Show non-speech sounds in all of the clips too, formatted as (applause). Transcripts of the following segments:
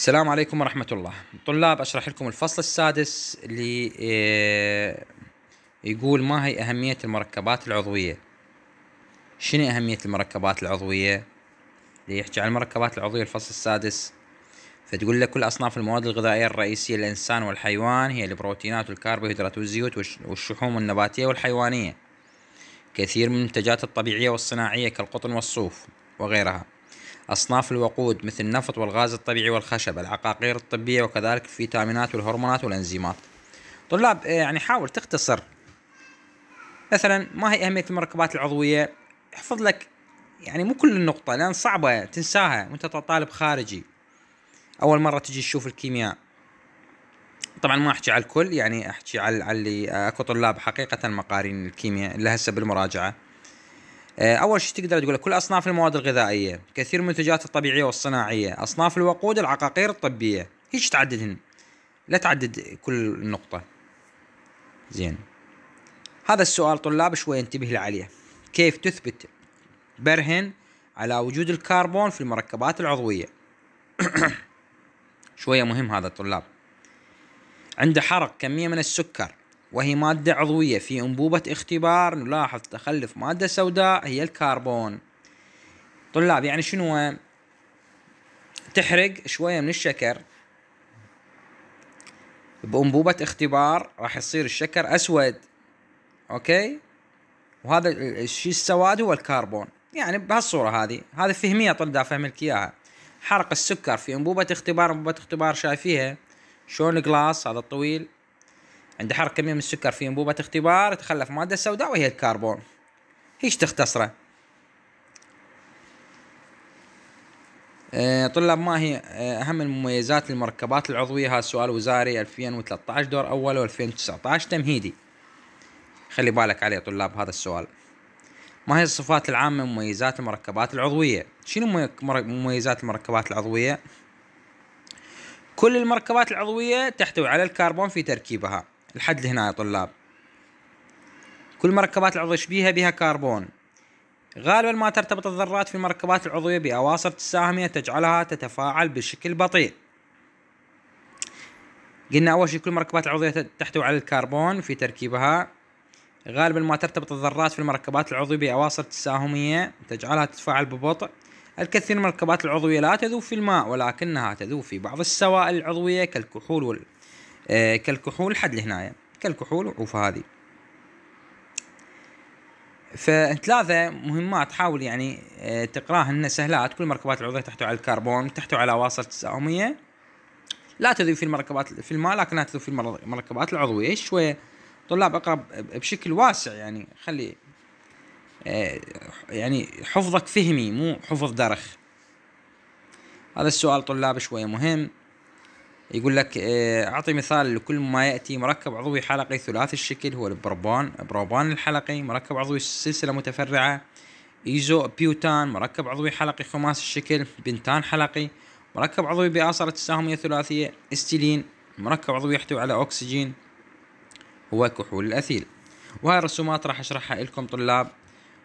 السلام عليكم ورحمة الله طلاب أشرح لكم الفصل السادس اللي آه، يقول ما هي أهمية المركبات العضوية شنو أهمية المركبات العضوية اللي يحكي عن المركبات العضوية الفصل السادس فتقول لك كل أصناف المواد الغذائية الرئيسية للإنسان والحيوان هي البروتينات والكربوهيدرات والزيوت والشحوم النباتية والحيوانية كثير من المنتجات الطبيعية والصناعية كالقطن والصوف وغيرها أصناف الوقود مثل النفط والغاز الطبيعي والخشب العقاقير الطبية وكذلك الفيتامينات والهرمونات والأنزيمات طلاب إيه، يعني حاول تختصر مثلا ما هي أهمية المركبات العضوية احفظ لك يعني مو كل النقطة لأن صعبة تنساها وأنت طالب خارجي أول مرة تجي تشوف الكيمياء طبعا ما احكي على الكل يعني احكي على اللي آه، اكو طلاب حقيقه مقارين الكيمياء لهسه بالمراجعه آه، اول شيء تقدر تقول كل اصناف المواد الغذائيه كثير من المنتجات الطبيعيه والصناعيه اصناف الوقود العقاقير الطبيه هيش تعددهن لا تعدد كل نقطه زين هذا السؤال طلاب شوي انتبه عليه كيف تثبت برهن على وجود الكربون في المركبات العضويه (coughs) شويه مهم هذا الطلاب عنده حرق كميه من السكر وهي مادة عضوية في أنبوبة اختبار نلاحظ تخلف مادة سوداء هي الكربون طلاب يعني شنو تحرق شوية من الشكر بأنبوبة اختبار راح يصير الشكر أسود أوكي وهذا الشيء السواد هو الكربون يعني بهالصورة هذه هذا فهمية طلاب فهم لك إياها حرق السكر في أنبوبة اختبار أنبوبة اختبار شايفيها شلون جلاس هذا الطويل عند حرق كمية من السكر في أنبوبة اختبار تخلف مادة سوداء وهي الكربون هيش تختصره آه، طلاب ما هي آه، أهم المميزات للمركبات العضوية هذا سؤال وزاري 2013 دور أول و2019 تمهيدي خلي بالك عليه طلاب هذا السؤال ما هي الصفات العامة مميزات المركبات العضوية شنو مميزات المركبات العضوية كل المركبات العضوية تحتوي على الكربون في تركيبها الحد هنا يا طلاب كل مركبات العضوية شبيهة بها كربون غالبا ما ترتبط الذرات في المركبات العضوية بأواصر تساهمية تجعلها تتفاعل بشكل بطيء قلنا أول شيء كل مركبات العضوية تحتوي على الكربون في تركيبها غالبا ما ترتبط الذرات في المركبات العضوية بأواصر تساهمية تجعلها تتفاعل ببطء الكثير من المركبات العضوية لا تذوب في الماء ولكنها تذوب في بعض السوائل العضوية كالكحول آه، كالكحول حد لهنايا يعني. كالكحول وعوفة هذه فثلاثة مهمات حاول يعني آه، تقراها انها سهلات كل المركبات العضوية تحتوي على الكربون تحتوي على واصل تساؤمية لا تذوب في المركبات في الماء لكنها تذوب في المركبات العضوية شوية طلاب اقرب بشكل واسع يعني خلي آه، يعني حفظك فهمي مو حفظ درخ هذا السؤال طلاب شوية مهم يقول لك آه، اعطي مثال لكل ما ياتي مركب عضوي حلقي ثلاثي الشكل هو البروبان بروبان الحلقي مركب عضوي سلسله متفرعه ايزو بيوتان مركب عضوي حلقي خماسي الشكل بنتان حلقي مركب عضوي بآصرة تساهمية ثلاثية استيلين مركب عضوي يحتوي على أكسجين هو كحول الأثيل وهاي الرسومات راح أشرحها لكم طلاب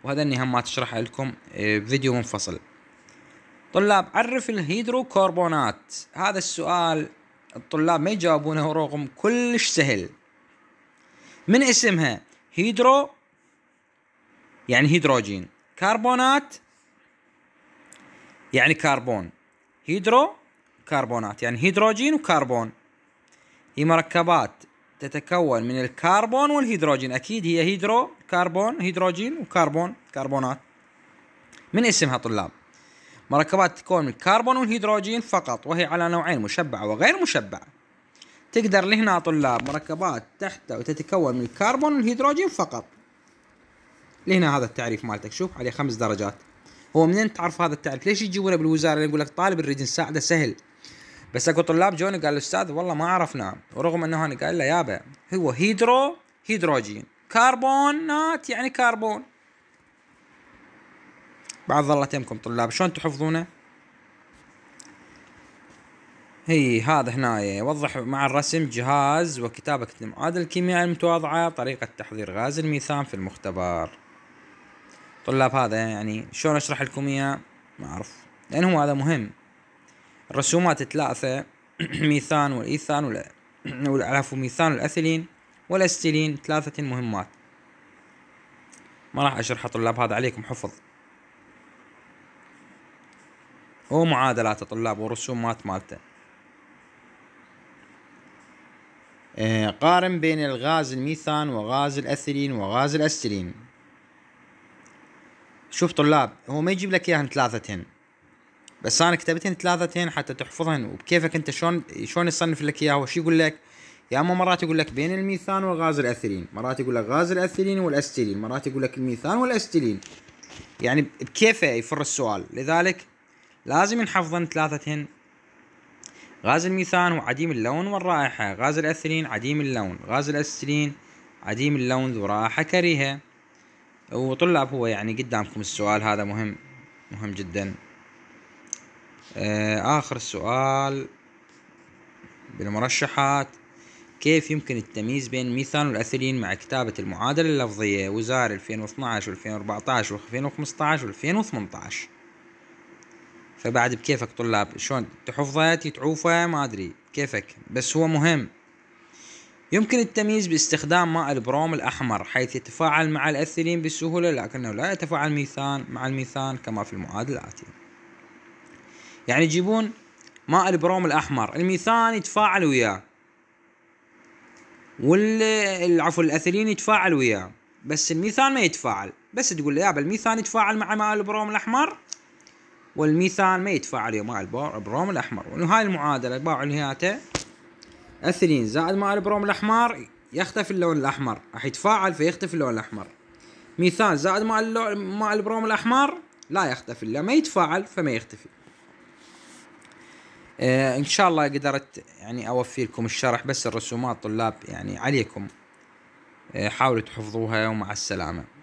وهذا ما أشرحها لكم بفيديو آه، منفصل طلاب عرف الهيدروكربونات هذا السؤال الطلاب ما يجاوبونها رغم كلش سهل من اسمها هيدرو يعني هيدروجين كربونات يعني كربون هيدرو كربونات يعني هيدروجين وكربون هي مركبات تتكون من الكربون والهيدروجين اكيد هي هيدرو كربون هيدروجين وكربون كربونات من اسمها طلاب مركبات تتكون من الكربون والهيدروجين فقط وهي على نوعين مشبعة وغير مشبعة تقدر لهنا طلاب مركبات تحت وتتكون من الكربون والهيدروجين فقط لهنا هذا التعريف مالتك شوف عليه خمس درجات هو منين تعرف هذا التعريف ليش يجيبونه بالوزاره يقول لك طالب نريد نساعده سهل بس اكو طلاب جوني قال الاستاذ والله ما عرفنا ورغم انه انا قال له يابا هو هيدرو هيدروجين كربونات يعني كربون بعض ظلت طلاب شلون تحفظونه هي هذا هنا يوضح مع الرسم جهاز وكتابة المعادلة الكيميائية المتواضعة طريقة تحضير غاز الميثان في المختبر طلاب هذا يعني شلون اشرح لكم اياه ما اعرف لان هو هذا مهم الرسومات ثلاثة (clears throat) ميثان والايثان والعفو ميثان والاثيلين والاستيلين ثلاثة مهمات ما راح اشرح طلاب هذا عليكم حفظ هو معادلات الطلاب ورسومات مالته إيه، قارن بين الغاز الميثان وغاز الاثيلين وغاز الاستلين شوف طلاب هو ما يجيب لك اياهن ثلاثتهن بس انا كتبتهن ثلاثتهن حتى تحفظهن وبكيفك انت شلون شلون يصنف لك اياها وش يقول لك يا اما مرات يقول لك بين الميثان والغاز الاثيلين مرات يقول لك غاز الاثيلين والاستيلين مرات يقول لك الميثان والاستيلين يعني بكيفه يفر السؤال لذلك لازم نحفظن ثلاثتهن غاز الميثان هو عديم اللون والرائحة غاز الأثلين عديم اللون غاز الأثلين عديم اللون ذو رائحة كريهة وطلاب هو يعني قدامكم السؤال هذا مهم مهم جدا آه، آخر سؤال بالمرشحات كيف يمكن التمييز بين الميثان والأثيلين مع كتابة المعادلة اللفظية وزارة 2012 و2014 و2015 و2018 فبعد بكيفك طلاب شلون تحفظها تعوفه ما ادري كيفك بس هو مهم يمكن التمييز باستخدام ماء البروم الأحمر حيث يتفاعل مع الأثيلين بسهولة لكنه لا يتفاعل ميثان مع الميثان كما في المعادلة الآتية يعني يجيبون ماء البروم الأحمر الميثان يتفاعل وياه والعفو الأثيلين يتفاعل وياه بس الميثان ما يتفاعل بس تقول له يابا الميثان يتفاعل مع ماء البروم الأحمر والميثان ما يتفاعل مع البروم الأحمر وهاي المعادلة باعوا نهايته الاثنين زائد مع البروم الأحمر يختفي اللون الأحمر راح يتفاعل فيختفي اللون الأحمر ميثان زائد مع مع البروم الأحمر لا يختفي ما يتفاعل فما يختفي آه ان شاء الله قدرت يعني اوفي لكم الشرح بس الرسومات طلاب يعني عليكم آه حاولوا تحفظوها ومع السلامه